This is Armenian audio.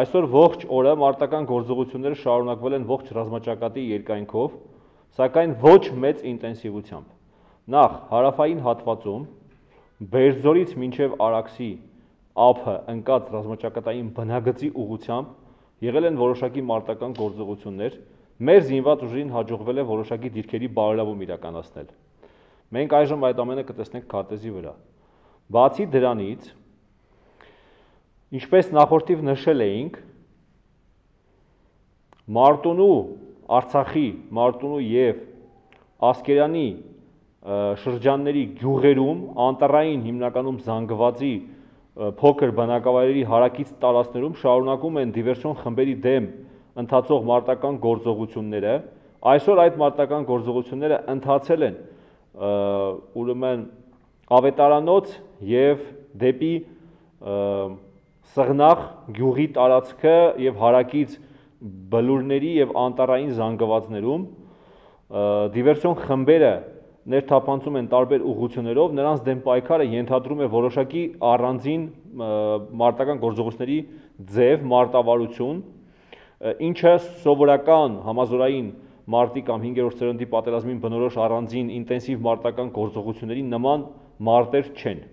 Այսօր ողջ օրը մարտական գործողությունները շարունակվել են ողջ ռազմաճակատի երկայնքով, սակայն ոչ մեծ ինտենսիվությամբ։ Նախ հարավային հատվածում Բերձորից մինչև Արաքսի ափը ընկած ռազմաճակատային բնագծի ուղությամբ եղել են որոշակի մարտական գործողություններ, մեր զինված ուժին հաջողվել է որոշակի դիրքերի բարելավում իրականացնել։ Մենք այժմ այդ ամենը կտեսնենք քարտեզի վրա։ Բացի դրանից, Ինչպես նախորդիվ նշել էինք, Մարտունու Արցախի, Մարտունու եւ Ասկերյանի շրջանների գյուղերում անտարային հիմնականում զանգվածի փոքր բնակավայրերի հարակից տարածներում շարունակում են դիվերսիոն խմբերի դեմ ընթացող մարտական գործողությունները։ Այսօր այդ մարտական գործողությունները ընթացել են ուրեմն ավետարանոց եւ դեպի և, Սղնախ գյուղի տարածքը եւ հարակից բլուրների եւ անտարային զանգվածներում դիվերսիոն խմբերը ներթափանցում են տարբեր ուղություններով, նրանց դեմ պայքարը ենթադրում է որոշակի առանձին մարտական գործողությունների ձև, մարտավարություն, ինչը սովորական համազորային մարտի կամ 5-րդ սերնդի պատերազմին բնորոշ առանձին ինտենսիվ մարտական գործողությունների նման մարտեր չեն։